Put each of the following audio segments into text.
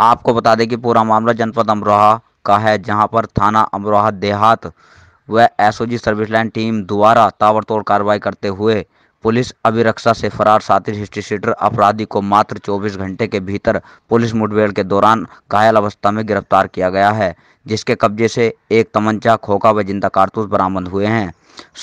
आपको बता दें कि पूरा मामला जनपद अमरोहा का है जहां पर थाना अमरोहा देहात व एसओजी सर्विस लाइन टीम द्वारा ताबड़तोड़ कार्रवाई करते हुए पुलिस अभिरक्षा से फरार साथी हिस्ट्री सीटर अपराधी को मात्र 24 घंटे के भीतर पुलिस मुठभेड़ के दौरान घायल अवस्था में गिरफ्तार किया गया है जिसके कब्जे से एक तमंचा खोखा व जिंदा कारतूस बरामद हुए हैं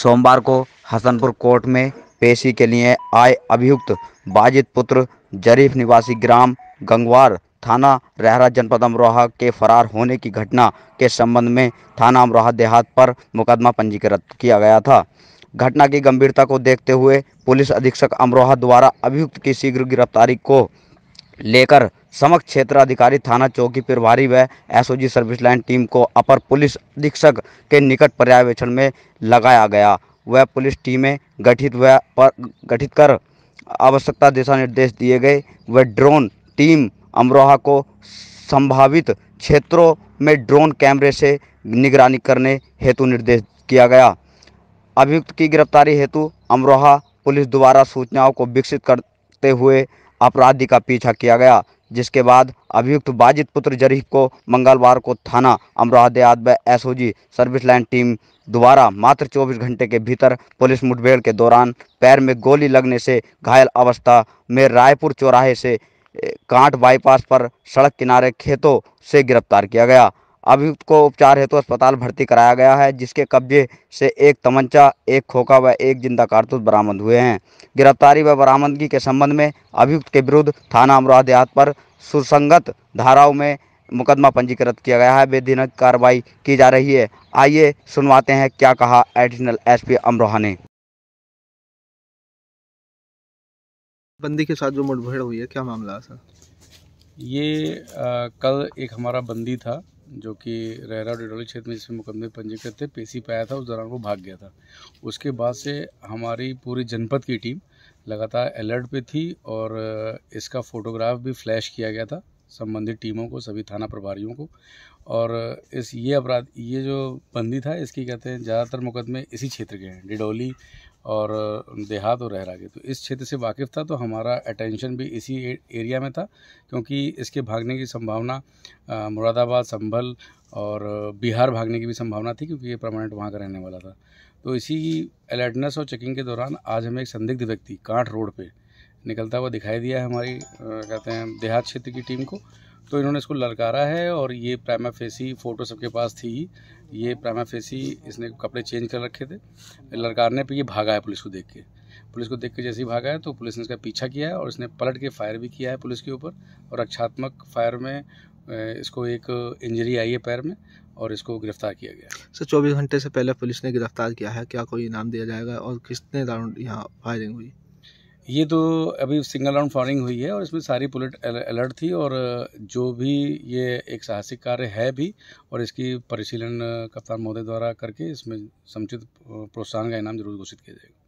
सोमवार को हसनपुर कोर्ट में पेशी के लिए आए अभियुक्त बाजिद पुत्र जरीफ निवासी ग्राम गंगवार थाना रहरा जनपद अमरोहा के फरार होने की घटना के संबंध में थाना अमरोहा देहात पर मुकदमा पंजीकृत किया गया था घटना की गंभीरता को देखते हुए पुलिस अधीक्षक अमरोहा द्वारा अभियुक्त की शीघ्र गिरफ्तारी को लेकर समक्ष क्षेत्र अधिकारी थाना चौकी प्रभारी व एसओजी सर्विस लाइन टीम को अपर पुलिस अधीक्षक के निकट पर्यवेक्षण में लगाया गया वह पुलिस टीमें गठित व गठित कर आवश्यकता दिशा निर्देश दिए गए वह ड्रोन टीम अमरोहा को संभावित क्षेत्रों में ड्रोन कैमरे से निगरानी करने हेतु निर्देश किया गया अभियुक्त की गिरफ्तारी हेतु अमरोहा पुलिस द्वारा सूचनाओं को विकसित करते हुए अपराधी का पीछा किया गया जिसके बाद अभियुक्त बाजित पुत्र जरीफ को मंगलवार को थाना अमरोहा देहात व एसओजी सर्विस लाइन टीम द्वारा मात्र 24 घंटे के भीतर पुलिस मुठभेड़ के दौरान पैर में गोली लगने से घायल अवस्था में रायपुर चौराहे से कांट बाईपास पर सड़क किनारे खेतों से गिरफ्तार किया गया अभियुक्त को उपचार हेतु तो अस्पताल भर्ती कराया गया है जिसके कब्जे से एक तमंचा एक खोखा व एक जिंदा कारतूस बरामद हुए हैं गिरफ्तारी व बरामदगी के संबंध में अभियुक्त के विरुद्ध थाना अमरोहा देहात पर सुसंगत धाराओं में मुकदमा पंजीकृत किया गया है बेदिनक कार्रवाई की जा रही है आइए सुनवाते हैं क्या कहा एडिशनल एसपी अमरोहा ने बंदी के साथ जो मुठभेड़ हुई है क्या मामला है सर ये आ, कल एक हमारा बंदी था जो कि रहरा डिडोली क्षेत्र में जिसमें मुकदमे पंजीकृत थे पेशी पाया था उस दौरान वो भाग गया था उसके बाद से हमारी पूरी जनपद की टीम लगातार अलर्ट पे थी और इसका फोटोग्राफ भी फ्लैश किया गया था संबंधित टीमों को सभी थाना प्रभारियों को और इस ये अपराध ये जो बंदी था इसकी कहते हैं ज़्यादातर मुकदमे इसी क्षेत्र के हैं डिडोली और देहात और के तो इस क्षेत्र से वाकिफ़ था तो हमारा अटेंशन भी इसी एरिया में था क्योंकि इसके भागने की संभावना मुरादाबाद संभल और बिहार भागने की भी संभावना थी क्योंकि ये परमानेंट वहाँ का रहने वाला था तो इसी अलर्टनेस और चेकिंग के दौरान आज हमें एक संदिग्ध व्यक्ति कांठ रोड पर निकलता हुआ दिखाई दिया है हमारी कहते हैं देहात क्षेत्र की टीम को तो इन्होंने इसको ललकारा है और ये प्राइमा फेसी फ़ोटो सबके पास थी ये प्राइमा फेसी इसने कपड़े चेंज कर रखे थे ललकारने पे ये भागा है पुलिस को देख के पुलिस को देख के जैसे ही भागा है तो पुलिस ने इसका पीछा किया है और इसने पलट के फायर भी किया है पुलिस के ऊपर और रक्षात्मक फायर में इसको एक इंजरी आई है पैर में और इसको गिरफ्तार किया गया सर चौबीस घंटे से पहले पुलिस ने गिरफ्तार किया है क्या कोई इनाम दिया जाएगा और किसने राउंड यहाँ फायरिंग हुई ये तो अभी सिंगल राउंड फायरिंग हुई है और इसमें सारी पुलिट अलर्ट थी और जो भी ये एक साहसिक कार्य है भी और इसकी परिशीलन कप्तान महोदय द्वारा करके इसमें समुचित प्रोत्साहन का इनाम जरूर घोषित किया जाएगा